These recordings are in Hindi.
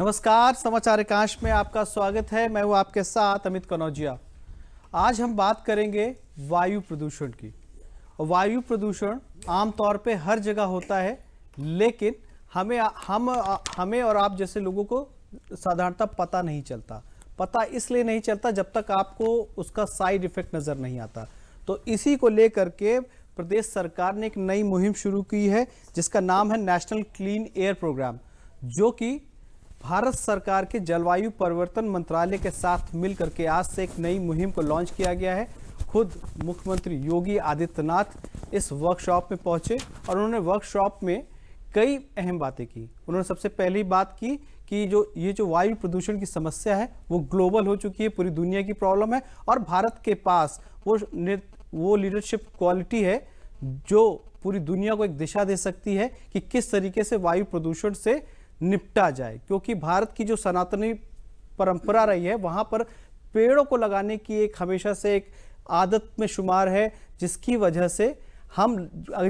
नमस्कार समाचार एकांश में आपका स्वागत है मैं हूं आपके साथ अमित कनौजिया आज हम बात करेंगे वायु प्रदूषण की वायु प्रदूषण आमतौर पे हर जगह होता है लेकिन हमें हम हमें और आप जैसे लोगों को साधारणतः पता नहीं चलता पता इसलिए नहीं चलता जब तक आपको उसका साइड इफेक्ट नज़र नहीं आता तो इसी को लेकर के प्रदेश सरकार ने एक नई मुहिम शुरू की है जिसका नाम है नेशनल क्लीन एयर प्रोग्राम जो कि भारत सरकार के जलवायु परिवर्तन मंत्रालय के साथ मिलकर के आज से एक नई मुहिम को लॉन्च किया गया है खुद मुख्यमंत्री योगी आदित्यनाथ इस वर्कशॉप में पहुंचे और उन्होंने वर्कशॉप में कई अहम बातें की उन्होंने सबसे पहली बात की कि जो ये जो वायु प्रदूषण की समस्या है वो ग्लोबल हो चुकी है पूरी दुनिया की प्रॉब्लम है और भारत के पास वो वो लीडरशिप क्वालिटी है जो पूरी दुनिया को एक दिशा दे सकती है कि किस तरीके से वायु प्रदूषण से निपटा जाए क्योंकि भारत की जो सनातनी परंपरा रही है वहाँ पर पेड़ों को लगाने की एक हमेशा से एक आदत में शुमार है जिसकी वजह से हम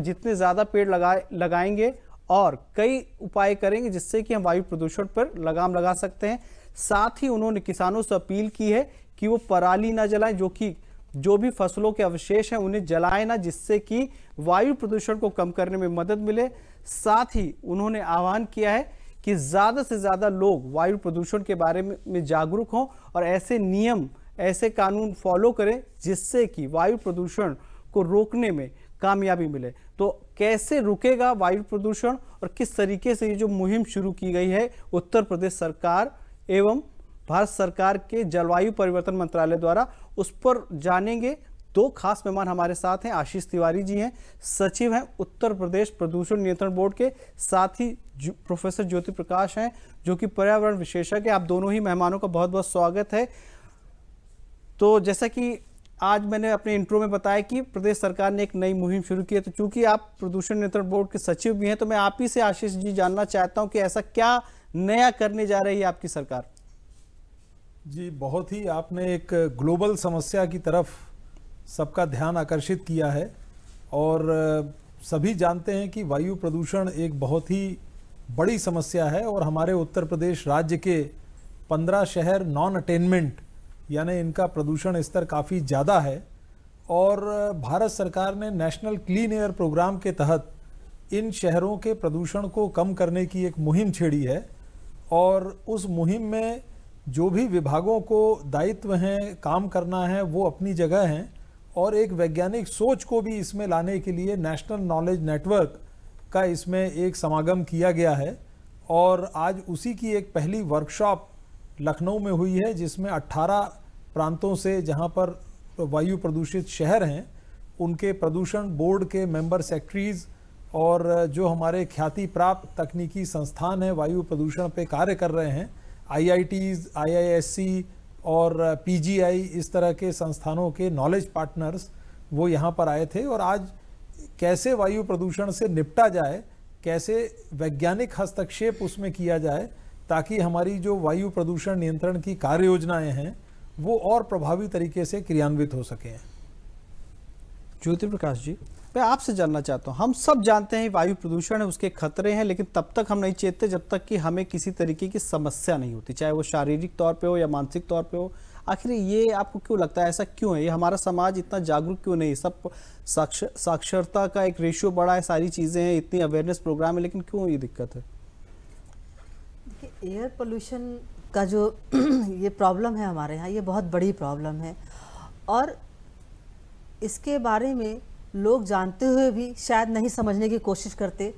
जितने ज़्यादा पेड़ लगाए लगाएंगे और कई उपाय करेंगे जिससे कि हम वायु प्रदूषण पर लगाम लगा सकते हैं साथ ही उन्होंने किसानों से अपील की है कि वो पराली ना जलाएं जो कि जो भी फसलों के अवशेष हैं उन्हें जलाएं ना जिससे कि वायु प्रदूषण को कम करने में मदद मिले साथ ही उन्होंने आह्वान किया है कि ज़्यादा से ज़्यादा लोग वायु प्रदूषण के बारे में जागरूक हों और ऐसे नियम ऐसे कानून फॉलो करें जिससे कि वायु प्रदूषण को रोकने में कामयाबी मिले तो कैसे रुकेगा वायु प्रदूषण और किस तरीके से ये जो मुहिम शुरू की गई है उत्तर प्रदेश सरकार एवं भारत सरकार के जलवायु परिवर्तन मंत्रालय द्वारा उस पर जानेंगे दो खास मेहमान हमारे साथ हैं आशीष तिवारी जी हैं सचिव हैं उत्तर प्रदेश प्रदूषण नियंत्रण बोर्ड के साथ ही प्रोफेसर ज्योति प्रकाश हैं जो कि पर्यावरण विशेषज्ञ आप दोनों ही मेहमानों का बहुत बहुत स्वागत है तो जैसा कि आज मैंने अपने इंट्रो में बताया कि प्रदेश सरकार ने एक नई मुहिम शुरू की है तो चूंकि आप प्रदूषण नियंत्रण बोर्ड के सचिव भी हैं तो मैं आप ही से आशीष जी जानना चाहता हूं कि ऐसा क्या नया करने जा रही है आपकी सरकार जी बहुत ही आपने एक ग्लोबल समस्या की तरफ सबका ध्यान आकर्षित किया है और सभी जानते हैं कि वायु प्रदूषण एक बहुत ही बड़ी समस्या है और हमारे उत्तर प्रदेश राज्य के पंद्रह शहर नॉन अटेनमेंट यानी इनका प्रदूषण स्तर काफ़ी ज़्यादा है और भारत सरकार ने नेशनल क्लीन एयर प्रोग्राम के तहत इन शहरों के प्रदूषण को कम करने की एक मुहिम छेड़ी है और उस मुहिम में जो भी विभागों को दायित्व हैं काम करना है वो अपनी जगह हैं और एक वैज्ञानिक सोच को भी इसमें लाने के लिए नेशनल नॉलेज नेटवर्क का इसमें एक समागम किया गया है और आज उसी की एक पहली वर्कशॉप लखनऊ में हुई है जिसमें 18 प्रांतों से जहां पर वायु प्रदूषित शहर हैं उनके प्रदूषण बोर्ड के मेंबर सेक्रेटरीज और जो हमारे ख्याति प्राप्त तकनीकी संस्थान हैं वायु प्रदूषण पे कार्य कर रहे हैं आई आई और पीजीआई इस तरह के संस्थानों के नॉलेज पार्टनर्स वो यहाँ पर आए थे और आज कैसे वायु प्रदूषण से निपटा जाए कैसे वैज्ञानिक हस्तक्षेप उसमें किया जाए ताकि हमारी जो वायु प्रदूषण नियंत्रण की कार्य योजनाएँ हैं वो और प्रभावी तरीके से क्रियान्वित हो सकें ज्योति प्रकाश जी मैं आपसे जानना चाहता हूँ हम सब जानते हैं वायु प्रदूषण है उसके खतरे हैं लेकिन तब तक हम नहीं चेतते जब तक कि हमें किसी तरीके की समस्या नहीं होती चाहे वो शारीरिक तौर पर हो या मानसिक तौर पर हो आखिर ये आपको क्यों लगता है ऐसा क्यों है ये हमारा समाज इतना जागरूक क्यों नहीं सब साक्षरता का एक रेशियो बड़ा है सारी चीज़ें हैं इतनी अवेयरनेस प्रोग्राम है लेकिन क्यों ये दिक्कत है एयर पोल्यूशन का जो ये प्रॉब्लम है हमारे यहाँ ये बहुत बड़ी प्रॉब्लम है और इसके बारे में लोग जानते हुए भी शायद नहीं समझने की कोशिश करते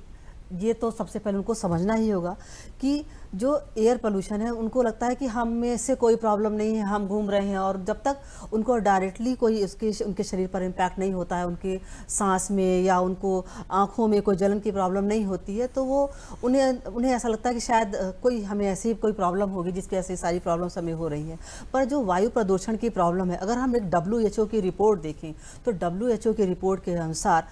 ये तो सबसे पहले उनको समझना ही होगा कि जो एयर पोल्यूशन है उनको लगता है कि हम में से कोई प्रॉब्लम नहीं है हम घूम रहे हैं और जब तक उनको डायरेक्टली कोई उसके उनके शरीर पर इम्पैक्ट नहीं होता है उनके सांस में या उनको आँखों में कोई जलन की प्रॉब्लम नहीं होती है तो वो उन्हें उन्हें ऐसा लगता है कि शायद कोई हमें ऐसी कोई प्रॉब्लम होगी जिसकी ऐसी सारी प्रॉब्लम्स हमें हो रही हैं पर जो वायु प्रदूषण की प्रॉब्लम है अगर हम एक डब्ल्यू की रिपोर्ट देखें तो डब्ल्यू की रिपोर्ट के अनुसार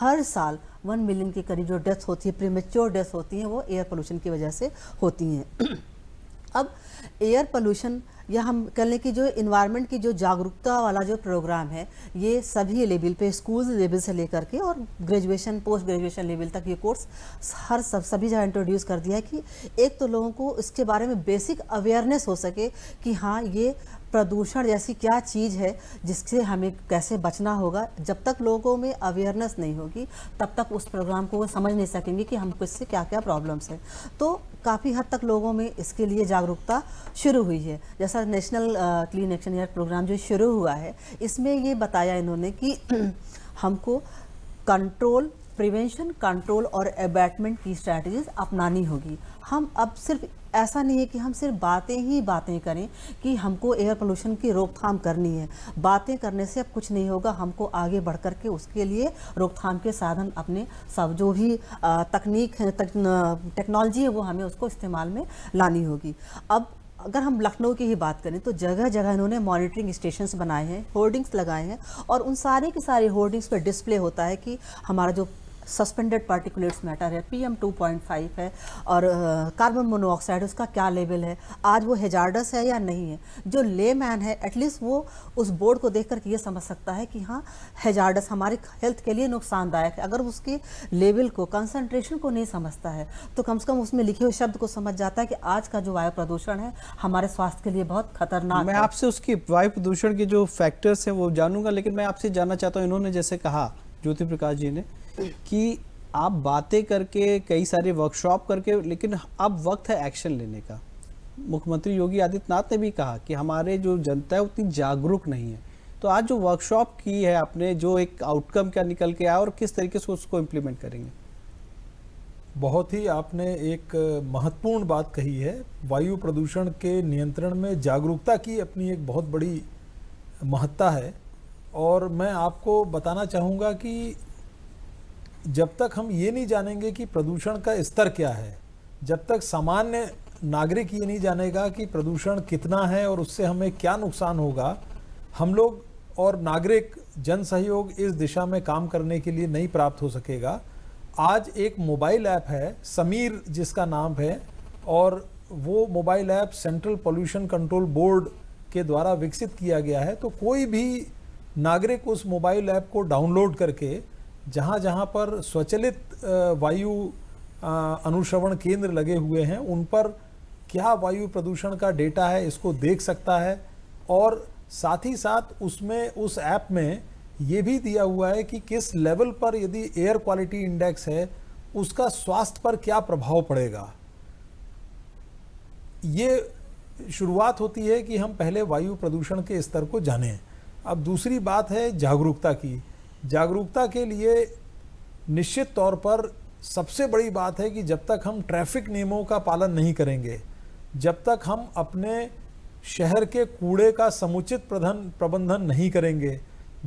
हर साल वन मिलियन के करीब जो डेथ होती है प्रीमेच्योर डेथ होती हैं वो एयर पोल्यूशन की वजह से होती हैं अब एयर पोल्यूशन या हम कह लें कि जो इन्वायरमेंट की जो जागरूकता वाला जो प्रोग्राम है ये सभी लेवल पे स्कूल लेवल से लेकर के और ग्रेजुएशन पोस्ट ग्रेजुएशन लेवल तक ये कोर्स हर सब सभी जगह इंट्रोड्यूस कर दिया है कि एक तो लोगों को इसके बारे में बेसिक अवेयरनेस हो सके कि हाँ ये प्रदूषण जैसी क्या चीज़ है जिससे हमें कैसे बचना होगा जब तक लोगों में अवेयरनेस नहीं होगी तब तक उस प्रोग्राम को वो समझ नहीं सकेंगे कि हमको इससे क्या क्या प्रॉब्लम्स हैं तो काफ़ी हद तक लोगों में इसके लिए जागरूकता शुरू हुई है जैसा national clean action year programme जो शुरू हुआ है इसमें ये बताया इन्होंने कि हमको कंट्रोल प्रिवेंशन कंट्रोल और एबैटमेंट की स्ट्रैटेजीज अपनानी होगी हम अब सिर्फ ऐसा नहीं है कि हम सिर्फ बातें ही बातें करें कि हमको एयर पोल्यूशन की रोकथाम करनी है बातें करने से अब कुछ नहीं होगा हमको आगे बढ़ कर के उसके लिए रोकथाम के साधन अपने सब जो भी तकनीक है तक, टेक्नोलॉजी है वो हमें उसको इस्तेमाल में लानी होगी अब अगर हम लखनऊ की ही बात करें तो जगह जगह इन्होंने मॉनिटरिंग स्टेशंस बनाए हैं होर्डिंग्स लगाए हैं और उन सारे के सारे होर्डिंग्स पर डिस्प्ले होता है कि हमारा जो सस्पेंडेड पार्टिकुलेट्स मैटर है पीएम 2.5 है और कार्बन मोनोऑक्साइड उसका क्या लेवल है आज वो हेजार्डस है या नहीं है जो ले मैन है एटलीस्ट वो उस बोर्ड को देख करके ये समझ सकता है कि हाँ हेजार्डस हमारे हेल्थ के लिए नुकसानदायक है अगर उसके लेवल को कंसनट्रेशन को नहीं समझता है तो कम से कम उसमें लिखे हुए शब्द को समझ जाता है कि आज का जो वायु प्रदूषण है हमारे स्वास्थ्य के लिए बहुत खतरनाक मैं आपसे उसकी वायु प्रदूषण के जो फैक्टर्स हैं वो जानूंगा लेकिन मैं आपसे जानना चाहता हूँ इन्होंने जैसे कहा ज्योति प्रकाश जी ने कि आप बातें करके कई सारे वर्कशॉप करके लेकिन अब वक्त है एक्शन लेने का मुख्यमंत्री योगी आदित्यनाथ ने भी कहा कि हमारे जो जनता है उतनी जागरूक नहीं है तो आज जो वर्कशॉप की है आपने जो एक आउटकम क्या निकल के आया और किस तरीके से उसको इम्प्लीमेंट करेंगे बहुत ही आपने एक महत्वपूर्ण बात कही है वायु प्रदूषण के नियंत्रण में जागरूकता की अपनी एक बहुत बड़ी महत्ता है और मैं आपको बताना चाहूँगा कि जब तक हम ये नहीं जानेंगे कि प्रदूषण का स्तर क्या है जब तक सामान्य नागरिक ये नहीं जानेगा कि प्रदूषण कितना है और उससे हमें क्या नुकसान होगा हम लोग और नागरिक जन सहयोग इस दिशा में काम करने के लिए नहीं प्राप्त हो सकेगा आज एक मोबाइल ऐप है समीर जिसका नाम है और वो mobile app central pollution control board के द्वारा विकसित किया गया है तो कोई भी नागरिक उस मोबाइल ऐप को डाउनलोड करके जहाँ जहाँ पर स्वचलित वायु अनुश्रवण केंद्र लगे हुए हैं उन पर क्या वायु प्रदूषण का डेटा है इसको देख सकता है और साथ ही साथ उसमें उस ऐप में ये भी दिया हुआ है कि किस लेवल पर यदि एयर क्वालिटी इंडेक्स है उसका स्वास्थ्य पर क्या प्रभाव पड़ेगा ये शुरुआत होती है कि हम पहले वायु प्रदूषण के स्तर को जानें अब दूसरी बात है जागरूकता की जागरूकता के लिए निश्चित तौर पर सबसे बड़ी बात है कि जब तक हम ट्रैफिक नियमों का पालन नहीं करेंगे जब तक हम अपने शहर के कूड़े का समुचित प्रधन प्रबंधन नहीं करेंगे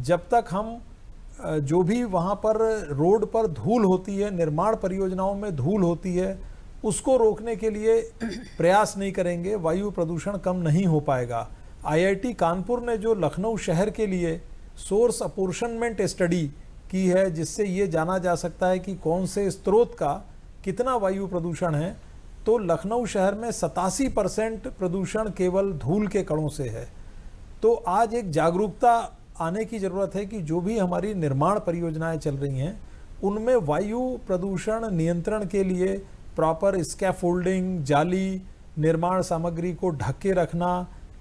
जब तक हम जो भी वहाँ पर रोड पर धूल होती है निर्माण परियोजनाओं में धूल होती है उसको रोकने के लिए प्रयास नहीं करेंगे वायु प्रदूषण कम नहीं हो पाएगा आईआईटी कानपुर ने जो लखनऊ शहर के लिए सोर्स अपोर्शनमेंट स्टडी की है जिससे ये जाना जा सकता है कि कौन से स्त्रोत का कितना वायु प्रदूषण है तो लखनऊ शहर में सतासी परसेंट प्रदूषण केवल धूल के कणों से है तो आज एक जागरूकता आने की ज़रूरत है कि जो भी हमारी निर्माण परियोजनाएं चल रही हैं उनमें वायु प्रदूषण नियंत्रण के लिए प्रॉपर स्कैफोल्डिंग जाली निर्माण सामग्री को ढक के रखना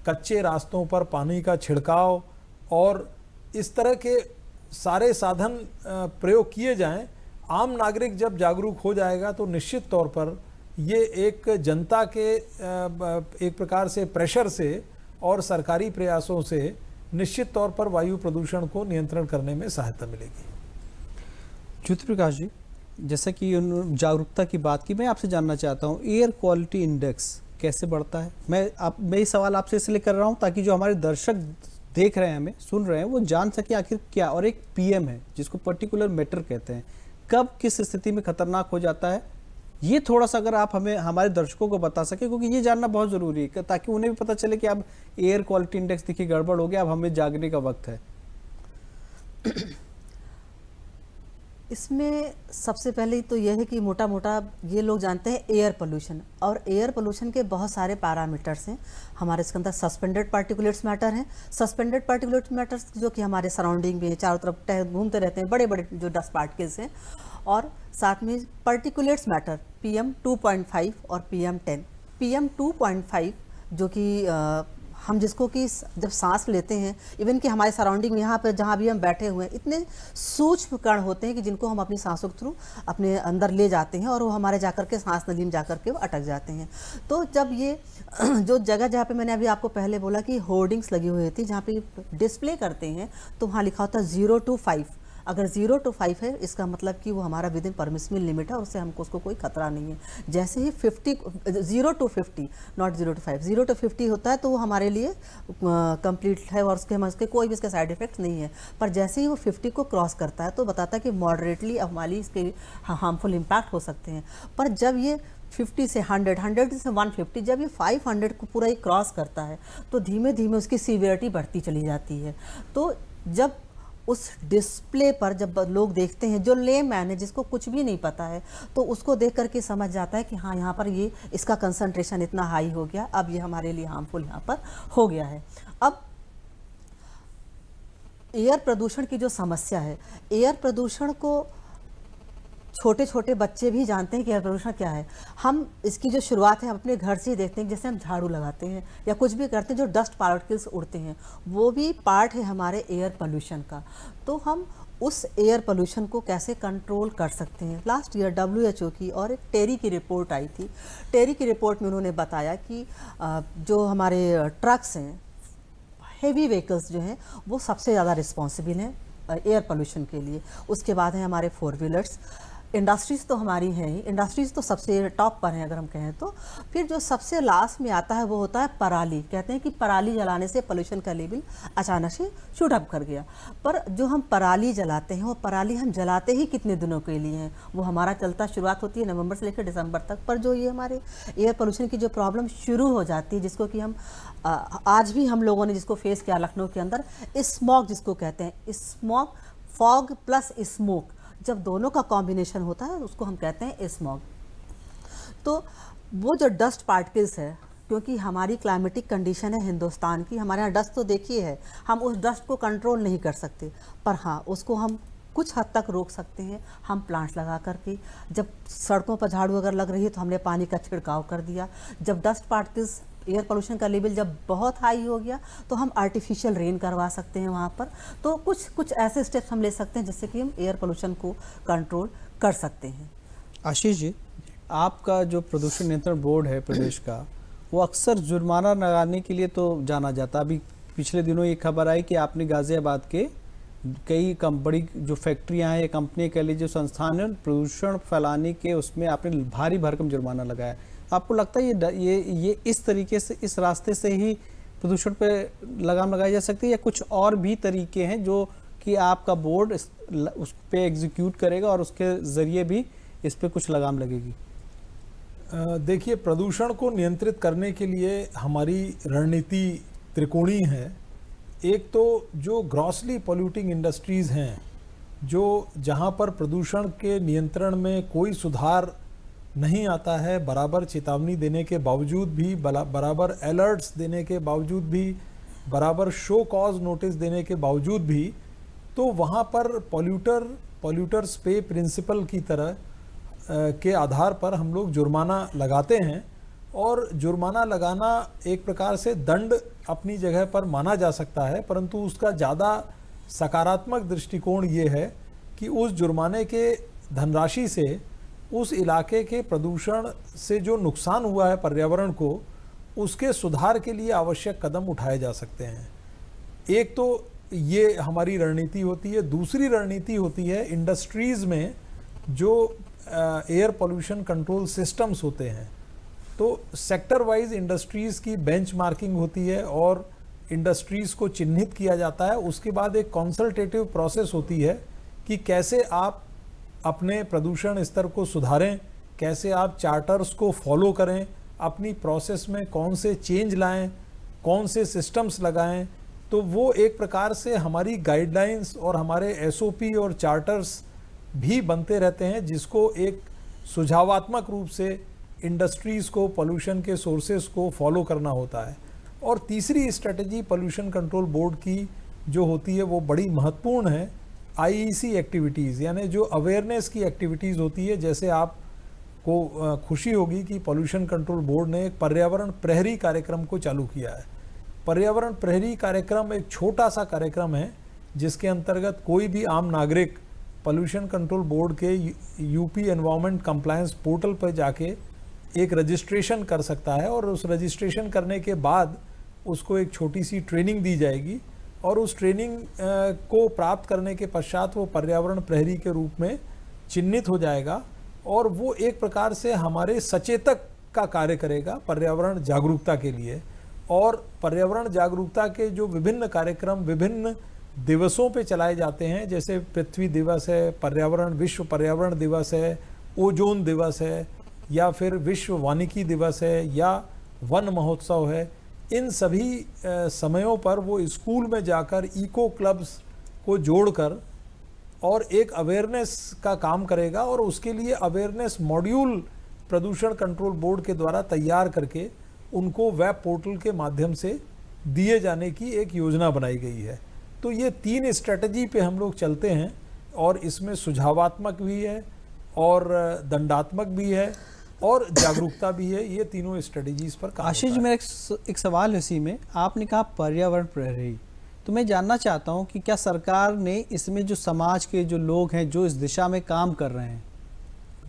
कच्चे रास्तों पर पानी का छिड़काव और इस तरह के सारे साधन प्रयोग किए जाएं आम नागरिक जब जागरूक हो जाएगा तो निश्चित तौर पर ये एक जनता के एक प्रकार से प्रेशर से और सरकारी प्रयासों से निश्चित तौर पर वायु प्रदूषण को नियंत्रण करने में सहायता मिलेगी ज्योति प्रकाश जी जैसा कि जागरूकता की बात की मैं आपसे जानना चाहता हूँ एयर क्वालिटी इंडेक्स कैसे बढ़ता है मैं आप मैं ये सवाल आपसे इसलिए कर रहा हूँ ताकि जो हमारे दर्शक देख रहे हैं हमें सुन रहे हैं वो जान सके आखिर क्या और एक पीएम है जिसको पर्टिकुलर मैटर कहते हैं कब किस स्थिति में खतरनाक हो जाता है ये थोड़ा सा अगर आप हमें हमारे दर्शकों को बता सके क्योंकि ये जानना बहुत ज़रूरी है ताकि उन्हें भी पता चले कि अब एयर क्वालिटी इंडेक्स देखिए गड़बड़ हो गया अब हमें जागने का वक्त है इसमें सबसे पहले तो यह है कि मोटा मोटा ये लोग जानते हैं एयर पोल्यूशन और एयर पोल्यूशन के बहुत सारे पैरामीटर्स हैं हमारे इसके अंदर सस्पेंडेड पार्टिकुलेट्स मैटर हैं सस्पेंडेड पार्टिकुलेट्स मैटर्स जो कि हमारे सराउंडिंग में चारों तरफ टह घूमते रहते हैं बड़े बड़े जो डस्ट पार्टिकल्स हैं और साथ में particulates matter P M two point five और P M ten P M two point five जो कि हम जिसको कि जब सांस लेते हैं इवन कि हमारे सराउंडिंग में यहाँ पर जहाँ भी हम बैठे हुए हैं इतने सूक्ष्म कण होते हैं कि जिनको हम अपनी सांसों के थ्रू अपने अंदर ले जाते हैं और वो हमारे जाकर के सांस नली में जाकर के वो अटक जाते हैं तो जब ये जो जगह जहाँ पे मैंने अभी आपको पहले बोला कि होर्डिंग्स लगी हुई थी जहाँ पे डिस्प्ले करते हैं तो वहाँ लिखा होता है ज़ीरो टू फाइव अगर ज़ीरो टू फाइव है इसका मतलब कि वो हमारा विद इन परमिशमिल लिमिट है और उससे हमको उसको कोई खतरा नहीं है जैसे ही fifty zero to fifty not zero to five zero to fifty होता है तो वो हमारे लिए कंप्लीट है और उसके हम उसके कोई भी इसके साइड इफेक्ट नहीं है पर जैसे ही वो फिफ्टी को क्रॉस करता है तो बताता है कि मॉडरेटली हमारी इसके हार्मफुल इम्पैक्ट हो सकते हैं पर जब ये 50 से 100, 100 से 150 जब ये 500 को पूरा ही क्रॉस करता है तो धीमे धीमे उसकी सीवियरिटी बढ़ती चली जाती है तो जब उस डिस्प्ले पर जब लोग देखते हैं जो ले मैन है जिसको कुछ भी नहीं पता है तो उसको देख करके समझ जाता है कि हाँ यहाँ पर ये इसका कंसंट्रेशन इतना हाई हो गया अब ये हमारे लिए हार्मफुल यहाँ पर हो गया है अब एयर प्रदूषण की जो समस्या है एयर प्रदूषण को छोटे छोटे बच्चे भी जानते हैं कि एयर प्रदूषण क्या है हम इसकी जो शुरुआत है हम अपने घर से ही देखते हैं जैसे हम झाड़ू लगाते हैं या कुछ भी करते हैं जो डस्ट पार्टिकल्स उड़ते हैं वो भी पार्ट है हमारे एयर पोल्यूशन का तो हम उस एयर पोल्यूशन को कैसे कंट्रोल कर सकते हैं last year W H O की और एक टेरी की रिपोर्ट आई थी टेरी की रिपोर्ट में उन्होंने बताया कि जो हमारे ट्रक्स हैं हेवी व्हीकल्स जो हैं वो सबसे ज़्यादा रिस्पॉन्सिबल हैं एयर पोल्यूशन के लिए उसके बाद हैं हमारे फोर व्हीलर्स इंडस्ट्रीज़ तो हमारी हैं ही इंडस्ट्रीज़ तो सबसे टॉप पर हैं अगर हम कहें तो फिर जो सबसे लास्ट में आता है वो होता है पराली कहते हैं कि पराली जलाने से पोल्यूशन का लेवल अचानक से शूट अप कर गया पर जो हम पराली जलाते हैं वो पराली हम जलाते ही कितने दिनों के लिए हैं वो हमारा चलता शुरुआत होती है नवंबर से लेकर दिसंबर तक पर जो ये हमारे एयर पोल्यूशन की जो प्रॉब्लम शुरू हो जाती है जिसको कि हम आज भी हम लोगों ने जिसको फेस किया लखनऊ के अंदर स्मॉक जिसको कहते हैं स्मॉक फॉग प्लस स्मोक जब दोनों का कॉम्बिनेशन होता है उसको हम कहते हैं स्मॉग तो वो जो डस्ट पार्टिकल्स है क्योंकि हमारी क्लाइमेटिक कंडीशन है हिंदुस्तान की हमारे यहाँ डस्ट तो देखिए है हम उस डस्ट को कंट्रोल नहीं कर सकते पर हाँ उसको हम कुछ हद तक रोक सकते हैं हम प्लांट्स लगा करके जब सड़कों पर झाड़ू अगर लग रही है तो हमने पानी का छिड़काव कर दिया जब डस्ट पार्टिकल्स एयर पोल्यूशन का लेवल जब बहुत हाई हो गया तो हम आर्टिफिशियल रेन करवा सकते हैं वहाँ पर तो कुछ कुछ ऐसे स्टेप्स हम ले सकते हैं जिससे कि हम एयर पोल्यूशन को कंट्रोल कर सकते हैं आशीष जी आपका जो प्रदूषण नियंत्रण बोर्ड है प्रदेश का वो अक्सर जुर्माना लगाने के लिए तो जाना जाता अभी पिछले दिनों ये खबर आई कि आपने गाज़ियाबाद के कई कम बड़ी जो फैक्ट्रियां हैं या कंपनी कह लीजिए संस्थान प्रदूषण फैलाने के उसमें आपने भारी भरकम जुर्माना लगाया आपको लगता है ये ये ये इस तरीके से इस रास्ते से ही प्रदूषण पे लगाम लगाई जा सकती है या कुछ और भी तरीके हैं जो कि आपका बोर्ड उस पर एग्जीक्यूट करेगा और उसके ज़रिए भी इस पर कुछ लगाम लगेगी देखिए प्रदूषण को नियंत्रित करने के लिए हमारी रणनीति त्रिकोणीय है एक तो जो ग्रॉसली पोल्यूटिंग इंडस्ट्रीज़ हैं जो जहाँ पर प्रदूषण के नियंत्रण में कोई सुधार नहीं आता है बराबर चेतावनी देने के बावजूद भी बराबर अलर्ट्स देने के बावजूद भी बराबर शो कॉज नोटिस देने के बावजूद भी तो वहाँ पर पॉल्यूटर पॉल्यूटर्स पे प्रिंसिपल की तरह आ, के आधार पर हम लोग जुर्माना लगाते हैं और जुर्माना लगाना एक प्रकार से दंड अपनी जगह पर माना जा सकता है परंतु उसका ज़्यादा सकारात्मक दृष्टिकोण ये है कि उस जुर्माने के धनराशि से उस इलाके के प्रदूषण से जो नुकसान हुआ है पर्यावरण को उसके सुधार के लिए आवश्यक कदम उठाए जा सकते हैं एक तो ये हमारी रणनीति होती है दूसरी रणनीति होती है इंडस्ट्रीज़ में जो एयर पोल्यूशन कंट्रोल सिस्टम्स होते हैं तो सेक्टर वाइज इंडस्ट्रीज़ की बेंचमार्किंग होती है और इंडस्ट्रीज़ को चिन्हित किया जाता है उसके बाद एक कंसल्टेटिव प्रोसेस होती है कि कैसे आप अपने प्रदूषण स्तर को सुधारें कैसे आप चार्टर्स को फॉलो करें अपनी प्रोसेस में कौन से चेंज लाएं कौन से सिस्टम्स लगाएं तो वो एक प्रकार से हमारी गाइडलाइंस और हमारे एसओपी और चार्टर्स भी बनते रहते हैं जिसको एक सुझावात्मक रूप से इंडस्ट्रीज़ को पोल्यूशन के सोर्सेज को फॉलो करना होता है और तीसरी स्ट्रेटजी पोल्यूशन कंट्रोल बोर्ड की जो होती है वो बड़ी महत्वपूर्ण है आईईसी एक्टिविटीज़ e यानी जो अवेयरनेस की एक्टिविटीज़ होती है जैसे आप को खुशी होगी कि पोल्यूशन कंट्रोल बोर्ड ने एक पर्यावरण प्रहरी कार्यक्रम को चालू किया है पर्यावरण प्रहरी कार्यक्रम एक छोटा सा कार्यक्रम है जिसके अंतर्गत कोई भी आम नागरिक पोल्यूशन कंट्रोल बोर्ड के यूपी एनवायरमेंट कंप्लायंस पोर्टल पर जाके एक रजिस्ट्रेशन कर सकता है और उस रजिस्ट्रेशन करने के बाद उसको एक छोटी सी ट्रेनिंग दी जाएगी और उस ट्रेनिंग को प्राप्त करने के पश्चात वो पर्यावरण प्रहरी के रूप में चिन्हित हो जाएगा और वो एक प्रकार से हमारे सचेतक का कार्य करेगा पर्यावरण जागरूकता के लिए और पर्यावरण जागरूकता के जो विभिन्न कार्यक्रम विभिन्न दिवसों पे चलाए जाते हैं जैसे पृथ्वी दिवस है पर्यावरण विश्व पर्यावरण दिवस है ओजोन दिवस है या फिर विश्व वानिकी दिवस है या वन महोत्सव है इन सभी समयों पर वो स्कूल में जाकर इको क्लब्स को जोड़कर और एक अवेयरनेस का काम करेगा और उसके लिए अवेयरनेस मॉड्यूल प्रदूषण कंट्रोल बोर्ड के द्वारा तैयार करके उनको वेब पोर्टल के माध्यम से दिए जाने की एक योजना बनाई गई है तो ये तीन स्ट्रेटजी पे हम लोग चलते हैं और इसमें सुझावात्मक भी है और दंडात्मक भी है और जागरूकता भी है ये तीनों स्ट्रेटजीज पर आशीष जी मेरा एक, एक सवाल है इसी में आपने कहा पर्यावरण प्रहरी तो मैं जानना चाहता हूँ कि क्या सरकार ने इसमें जो समाज के जो लोग हैं जो इस दिशा में काम कर रहे हैं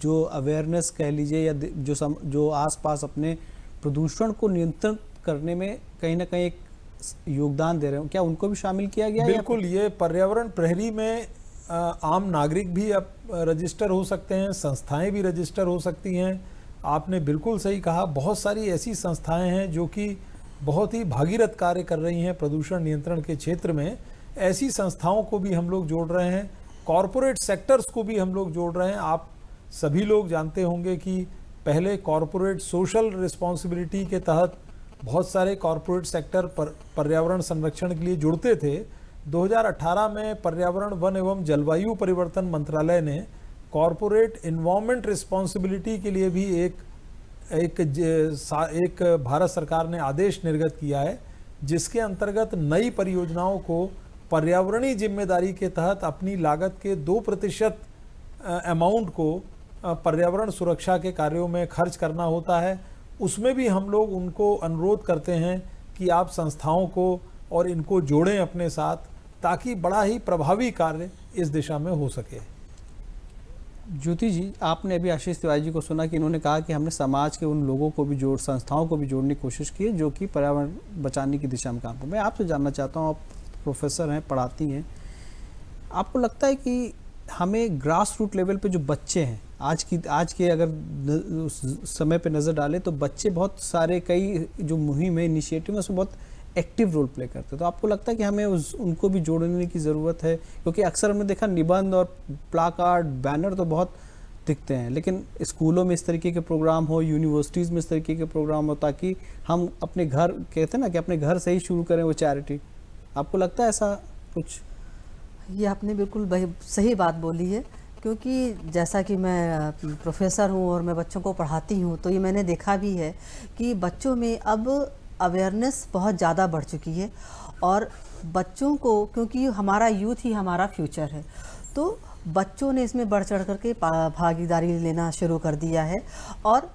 जो अवेयरनेस कह लीजिए या जो सम, जो आसपास अपने प्रदूषण को नियंत्रण करने में कहीं ना कहीं एक योगदान दे रहे हो क्या उनको भी शामिल किया गया बिल्कुल ये पर्यावरण प्रहरी में आम नागरिक भी अब रजिस्टर हो सकते हैं संस्थाएं भी रजिस्टर हो सकती हैं आपने बिल्कुल सही कहा बहुत सारी ऐसी संस्थाएं हैं जो कि बहुत ही भागीरथ कार्य कर रही हैं प्रदूषण नियंत्रण के क्षेत्र में ऐसी संस्थाओं को भी हम लोग जोड़ रहे हैं कॉरपोरेट सेक्टर्स को भी हम लोग जोड़ रहे हैं आप सभी लोग जानते होंगे कि पहले कॉरपोरेट सोशल रिस्पॉन्सिबिलिटी के तहत बहुत सारे कॉरपोरेट सेक्टर पर पर्यावरण संरक्षण के लिए जुड़ते थे 2018 में पर्यावरण वन एवं जलवायु परिवर्तन मंत्रालय ने कॉरपोरेट इन्वामेंट रिस्पॉन्सिबिलिटी के लिए भी एक एक एक भारत सरकार ने आदेश निर्गत किया है जिसके अंतर्गत नई परियोजनाओं को पर्यावरणीय जिम्मेदारी के तहत अपनी लागत के दो प्रतिशत अमाउंट को पर्यावरण सुरक्षा के कार्यों में खर्च करना होता है उसमें भी हम लोग उनको अनुरोध करते हैं कि आप संस्थाओं को और इनको जोड़ें अपने साथ ताकि बड़ा ही प्रभावी कार्य इस दिशा में हो सके ज्योति जी आपने अभी आशीष तिवारी जी को सुना कि इन्होंने कहा कि हमने समाज के उन लोगों को भी जोड़ संस्थाओं को भी जोड़ने की कोशिश की है जो कि पर्यावरण बचाने की दिशा में काम कर मैं आपसे जानना चाहता हूँ आप प्रोफेसर हैं पढ़ाती हैं आपको लगता है कि हमें ग्रास रूट लेवल पे जो बच्चे हैं आज की आज के अगर न, समय पे नज़र डालें तो बच्चे बहुत सारे कई जो मुहिम है इनिशिएटिव है उसमें बहुत एक्टिव रोल प्ले करते हैं तो आपको लगता है कि हमें उस उनको भी जोड़ने की ज़रूरत है क्योंकि अक्सर हमने देखा निबंध और प्लाकार्ड बैनर तो बहुत दिखते हैं लेकिन स्कूलों में इस तरीके के प्रोग्राम हो यूनिवर्सिटीज़ में इस तरीके के प्रोग्राम हो ताकि हम अपने घर कहते हैं ना कि अपने घर से ही शुरू करें वो चैरिटी आपको लगता है ऐसा कुछ ये आपने बिल्कुल सही बात बोली है क्योंकि जैसा कि मैं प्रोफेसर हूँ और मैं बच्चों को पढ़ाती हूँ तो ये मैंने देखा भी है कि बच्चों में अब अवेयरनेस बहुत ज़्यादा बढ़ चुकी है और बच्चों को क्योंकि हमारा यूथ ही हमारा फ्यूचर है तो बच्चों ने इसमें बढ़ चढ़ करके भागीदारी लेना शुरू कर दिया है और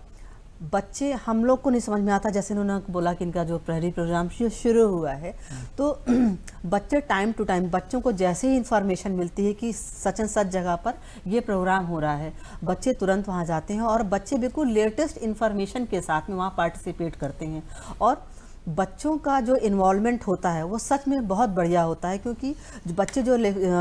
बच्चे हम लोग को नहीं समझ में आता जैसे उन्होंने बोला कि इनका जो प्रहरी प्रोग्राम शुरू हुआ है तो बच्चे टाइम टू टाइम बच्चों को जैसे ही इन्फॉर्मेशन मिलती है कि सच एंड सच जगह पर ये प्रोग्राम हो रहा है बच्चे तुरंत वहाँ जाते हैं और बच्चे बिल्कुल लेटेस्ट इन्फॉर्मेशन के साथ में वहाँ पार्टिसिपेट करते हैं और बच्चों का जो इन्वॉल्वमेंट होता है वो सच में बहुत बढ़िया होता है क्योंकि बच्चे जो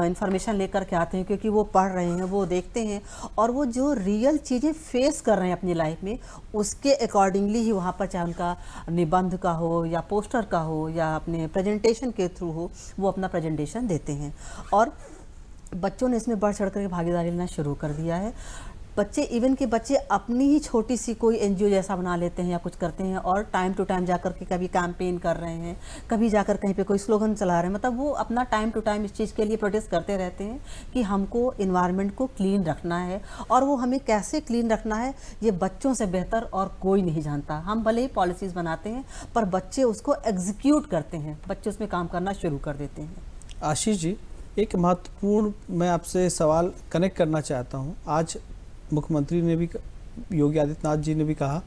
इन्फॉर्मेशन लेकर के आते हैं क्योंकि वो पढ़ रहे हैं वो देखते हैं और वो जो रियल चीज़ें फेस कर रहे हैं अपनी लाइफ में उसके अकॉर्डिंगली ही वहाँ पर चाहे उनका निबंध का हो या पोस्टर का हो या अपने प्रेजेंटेशन के थ्रू हो वो अपना प्रेजेंटेशन देते हैं और बच्चों ने इसमें बढ़ चढ़ करके भागीदारी लेना शुरू कर दिया है बच्चे इवन के बच्चे अपनी ही छोटी सी कोई एनजीओ जैसा बना लेते हैं या कुछ करते हैं और टाइम टू टाइम जा कर के कभी कैंपेन कर रहे हैं कभी जाकर कहीं पे कोई स्लोगन चला रहे हैं मतलब वो अपना टाइम टू टाइम इस चीज़ के लिए प्रोटेस्ट करते रहते हैं कि हमको इन्वायरमेंट को क्लीन रखना है और वो हमें कैसे क्लीन रखना है ये बच्चों से बेहतर और कोई नहीं जानता हम भले ही पॉलिसीज़ बनाते हैं पर बच्चे उसको एग्जीक्यूट करते हैं बच्चे उसमें काम करना शुरू कर देते हैं आशीष जी एक महत्वपूर्ण मैं आपसे सवाल कनेक्ट करना चाहता हूँ आज मुख्यमंत्री ने भी योगी आदित्यनाथ जी ने भी कहा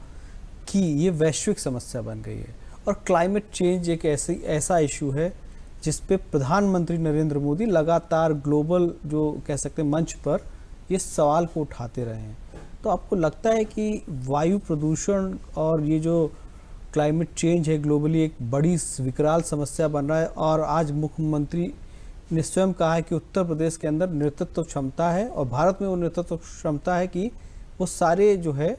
कि ये वैश्विक समस्या बन गई है और क्लाइमेट चेंज एक ऐसी ऐसा इशू है जिस पे प्रधानमंत्री नरेंद्र मोदी लगातार ग्लोबल जो कह सकते हैं मंच पर ये सवाल को उठाते रहे हैं तो आपको लगता है कि वायु प्रदूषण और ये जो क्लाइमेट चेंज है ग्लोबली एक बड़ी विकराल समस्या बन रहा है और आज मुख्यमंत्री ने स्वयं कहा है कि उत्तर प्रदेश के अंदर नेतृत्व क्षमता है और भारत में वो नेतृत्व क्षमता है कि वो सारे जो है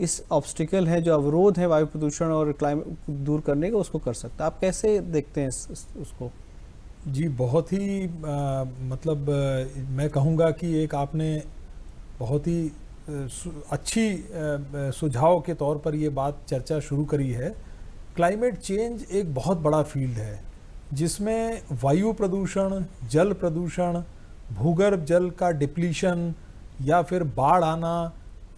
इस ऑब्स्टिकल है जो अवरोध है वायु प्रदूषण और क्लाइमेट दूर करने का उसको कर सकता आप कैसे देखते हैं इस, उसको जी बहुत ही आ, मतलब आ, मैं कहूँगा कि एक आपने बहुत ही आ, अच्छी सुझाव के तौर पर ये बात चर्चा शुरू करी है क्लाइमेट चेंज एक बहुत बड़ा फील्ड है जिसमें वायु प्रदूषण जल प्रदूषण भूगर्भ जल का डिप्लीशन या फिर बाढ़ आना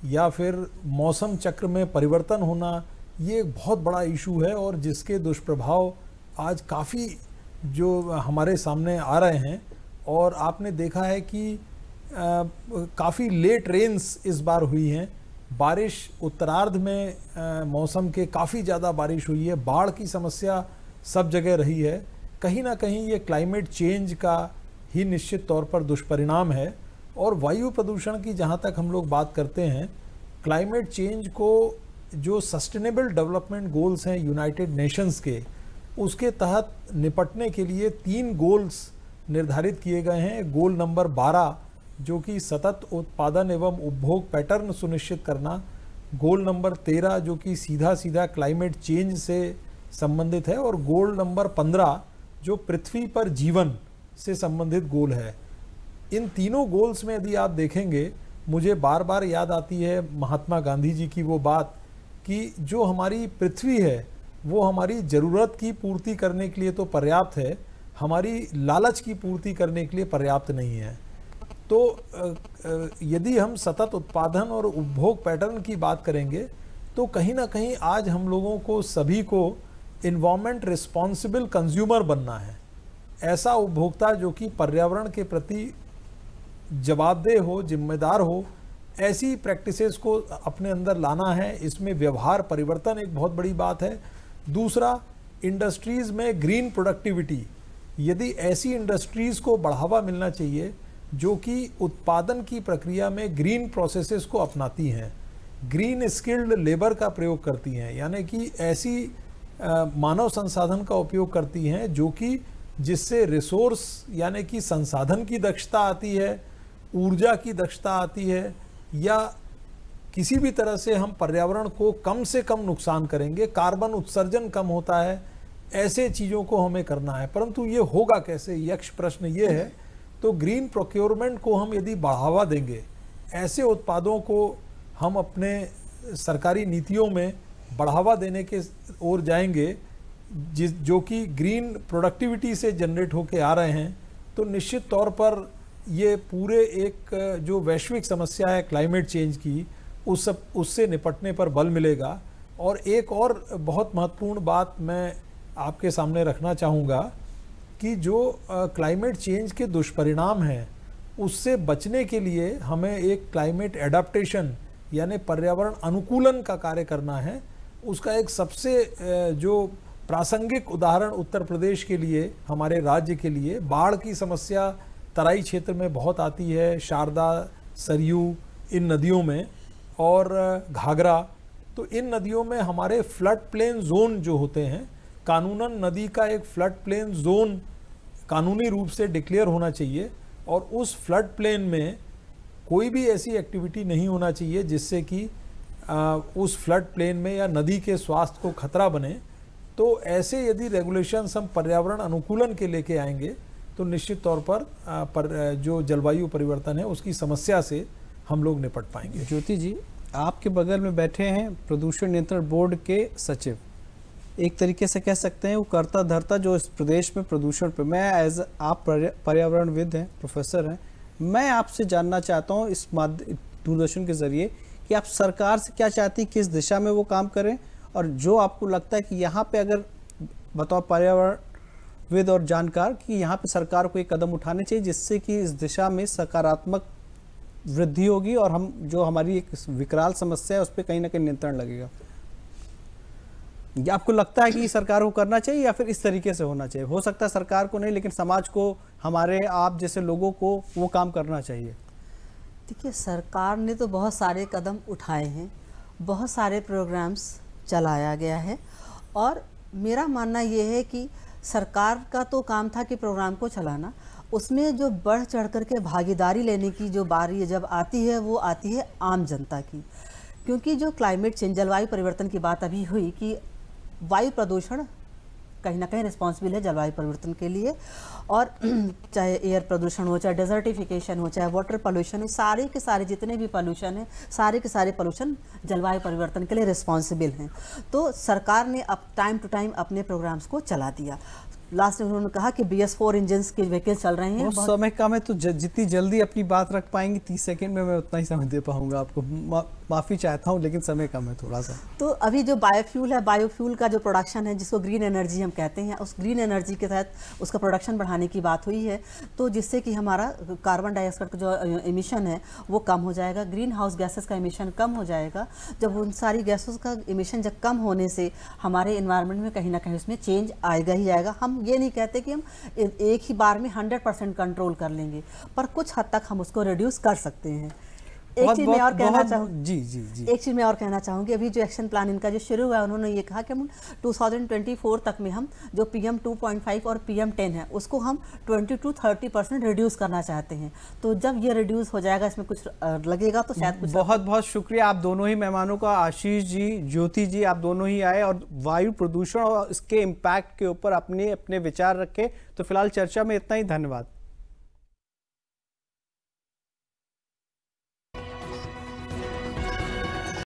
या फिर मौसम चक्र में परिवर्तन होना ये एक बहुत बड़ा इशू है और जिसके दुष्प्रभाव आज काफ़ी जो हमारे सामने आ रहे हैं और आपने देखा है कि काफ़ी लेट रेन्स इस बार हुई हैं बारिश उत्तरार्ध में आ, मौसम के काफ़ी ज़्यादा बारिश हुई है बाढ़ की समस्या सब जगह रही है कहीं ना कहीं ये क्लाइमेट चेंज का ही निश्चित तौर पर दुष्परिणाम है और वायु प्रदूषण की जहाँ तक हम लोग बात करते हैं क्लाइमेट चेंज को जो सस्टेनेबल डेवलपमेंट गोल्स हैं यूनाइटेड नेशंस के उसके तहत निपटने के लिए तीन गोल्स निर्धारित किए गए हैं गोल नंबर 12 जो कि सतत उत्पादन एवं उपभोग पैटर्न सुनिश्चित करना गोल नंबर 13 जो कि सीधा सीधा क्लाइमेट चेंज से संबंधित है और गोल नंबर पंद्रह जो पृथ्वी पर जीवन से संबंधित गोल है इन तीनों गोल्स में यदि आप देखेंगे मुझे बार बार याद आती है महात्मा गांधी जी की वो बात कि जो हमारी पृथ्वी है वो हमारी ज़रूरत की पूर्ति करने के लिए तो पर्याप्त है हमारी लालच की पूर्ति करने के लिए पर्याप्त नहीं है तो यदि हम सतत उत्पादन और उपभोग पैटर्न की बात करेंगे तो कहीं ना कहीं आज हम लोगों को सभी को इन्वामेंट रिस्पॉन्सिबल कंज्यूमर बनना है ऐसा उपभोक्ता जो कि पर्यावरण के प्रति जवाबदेह हो जिम्मेदार हो ऐसी प्रैक्टिसेस को अपने अंदर लाना है इसमें व्यवहार परिवर्तन एक बहुत बड़ी बात है दूसरा इंडस्ट्रीज़ में ग्रीन प्रोडक्टिविटी यदि ऐसी इंडस्ट्रीज़ को बढ़ावा मिलना चाहिए जो कि उत्पादन की प्रक्रिया में ग्रीन प्रोसेसेस को अपनाती हैं ग्रीन स्किल्ड लेबर का प्रयोग करती हैं यानी कि ऐसी मानव संसाधन का उपयोग करती हैं जो कि जिससे रिसोर्स यानी कि संसाधन की दक्षता आती है ऊर्जा की दक्षता आती है या किसी भी तरह से हम पर्यावरण को कम से कम नुकसान करेंगे कार्बन उत्सर्जन कम होता है ऐसे चीज़ों को हमें करना है परंतु ये होगा कैसे यक्ष प्रश्न ये है तो ग्रीन प्रोक्योरमेंट को हम यदि बढ़ावा देंगे ऐसे उत्पादों को हम अपने सरकारी नीतियों में बढ़ावा देने के ओर जाएंगे जिस जो कि ग्रीन प्रोडक्टिविटी से जनरेट होके आ रहे हैं तो निश्चित तौर पर ये पूरे एक जो वैश्विक समस्या है क्लाइमेट चेंज की उस सब उससे निपटने पर बल मिलेगा और एक और बहुत महत्वपूर्ण बात मैं आपके सामने रखना चाहूँगा कि जो क्लाइमेट चेंज के दुष्परिणाम हैं उससे बचने के लिए हमें एक क्लाइमेट एडाप्टेशन यानी पर्यावरण अनुकूलन का कार्य करना है उसका एक सबसे जो प्रासंगिक उदाहरण उत्तर प्रदेश के लिए हमारे राज्य के लिए बाढ़ की समस्या तराई क्षेत्र में बहुत आती है शारदा सरयू इन नदियों में और घाघरा तो इन नदियों में हमारे फ्लड प्लेन जोन जो होते हैं कानूनन नदी का एक फ्लड प्लेन जोन कानूनी रूप से डिक्लेयर होना चाहिए और उस फ्लड प्लेन में कोई भी ऐसी एक्टिविटी नहीं होना चाहिए जिससे कि उस फ्लड प्लेन में या नदी के स्वास्थ्य को खतरा बने तो ऐसे यदि रेगुलेशंस हम पर्यावरण अनुकूलन के लेके आएंगे तो निश्चित तौर पर, पर जो जलवायु परिवर्तन है उसकी समस्या से हम लोग निपट पाएंगे ज्योति जी आपके बगल में बैठे हैं प्रदूषण नियंत्रण बोर्ड के सचिव एक तरीके से कह सकते हैं वो करता धरता जो इस प्रदेश में प्रदूषण पर मैं एज आप पर्यावरणविद हैं प्रोफेसर हैं मैं आपसे जानना चाहता हूँ इस माध्य दूरदर्शन के ज़रिए कि आप सरकार से क्या चाहती किस दिशा में वो काम करें और जो आपको लगता है कि यहाँ पे अगर बताओ पर्यावरण विद और जानकार कि यहाँ पे सरकार को एक कदम उठाने चाहिए जिससे कि इस दिशा में सकारात्मक वृद्धि होगी और हम जो हमारी एक विकराल समस्या है उस पर कहीं ना कहीं नियंत्रण लगेगा आपको लगता है कि सरकार को करना चाहिए या फिर इस तरीके से होना चाहिए हो सकता है सरकार को नहीं लेकिन समाज को हमारे आप जैसे लोगों को वो काम करना चाहिए देखिए सरकार ने तो बहुत सारे कदम उठाए हैं बहुत सारे प्रोग्राम्स चलाया गया है और मेरा मानना ये है कि सरकार का तो काम था कि प्रोग्राम को चलाना उसमें जो बढ़ चढ़ कर के भागीदारी लेने की जो बारी जब आती है वो आती है आम जनता की क्योंकि जो क्लाइमेट चेंज जलवायु परिवर्तन की बात अभी हुई कि वायु प्रदूषण कहीं ना कहीं रिस्पॉन्सिबल है जलवायु परिवर्तन के लिए और चाहे एयर प्रदूषण हो चाहे डेजर्टिफिकेशन हो चाहे वाटर पोल्यूशन हो सारे के सारे जितने भी पोल्यूशन हैं सारे के सारे पोल्यूशन जलवायु परिवर्तन के लिए रिस्पॉन्सिबल हैं तो सरकार ने अब टाइम टू टाइम अपने प्रोग्राम्स को चला दिया लास्ट में उन्होंने कहा कि बी एस फोर इंजन के व्हीकल चल रहे हैं समय कम है तो ज, जितनी जल्दी अपनी बात रख पाएंगे तीस सेकेंड में मैं उतना ही समय दे पाऊंगा आपको मा, माफ़ी चाहता हूँ लेकिन समय कम है थोड़ा सा तो अभी जो बायोफ्यूल है बायोफ्यूल का जो प्रोडक्शन है जिसको ग्रीन एनर्जी हम कहते हैं उस ग्रीन एनर्जी के तहत उसका प्रोडक्शन बढ़ाने की बात हुई है तो जिससे कि हमारा कार्बन डाइऑक्साइड का जो इमिशन है वो कम हो जाएगा ग्रीन हाउस गैसेस का इमिशन कम हो जाएगा जब उन सारी गैसेज का इमिशन जब कम होने से हमारे इन्वायरमेंट में कहीं ना कहीं उसमें चेंज आएगा ही आएगा हम ये नहीं कहते कि हम एक ही बार में हंड्रेड परसेंट कंट्रोल कर लेंगे पर कुछ हद तक हम उसको रिड्यूस कर सकते हैं एक चीज मैं और कहना चाहूँ जी जी जी एक चीज मैं और कहना चाहूँगी अभी जो एक्शन प्लान इनका जो शुरू हुआ उन्होंने ये कहा कि हम 2024 तक में हम जो पीएम 2.5 और पीएम 10 है उसको हम 20 टू 30 परसेंट रिड्यूस करना चाहते हैं तो जब ये रिड्यूस हो जाएगा इसमें कुछ लगेगा तो शायद कुछ बहुत बहुत शुक्रिया आप दोनों ही मेहमानों का आशीष जी ज्योति जी आप दोनों ही आए और वायु प्रदूषण और इसके इम्पैक्ट के ऊपर अपने अपने विचार रखे तो फिलहाल चर्चा में इतना ही धन्यवाद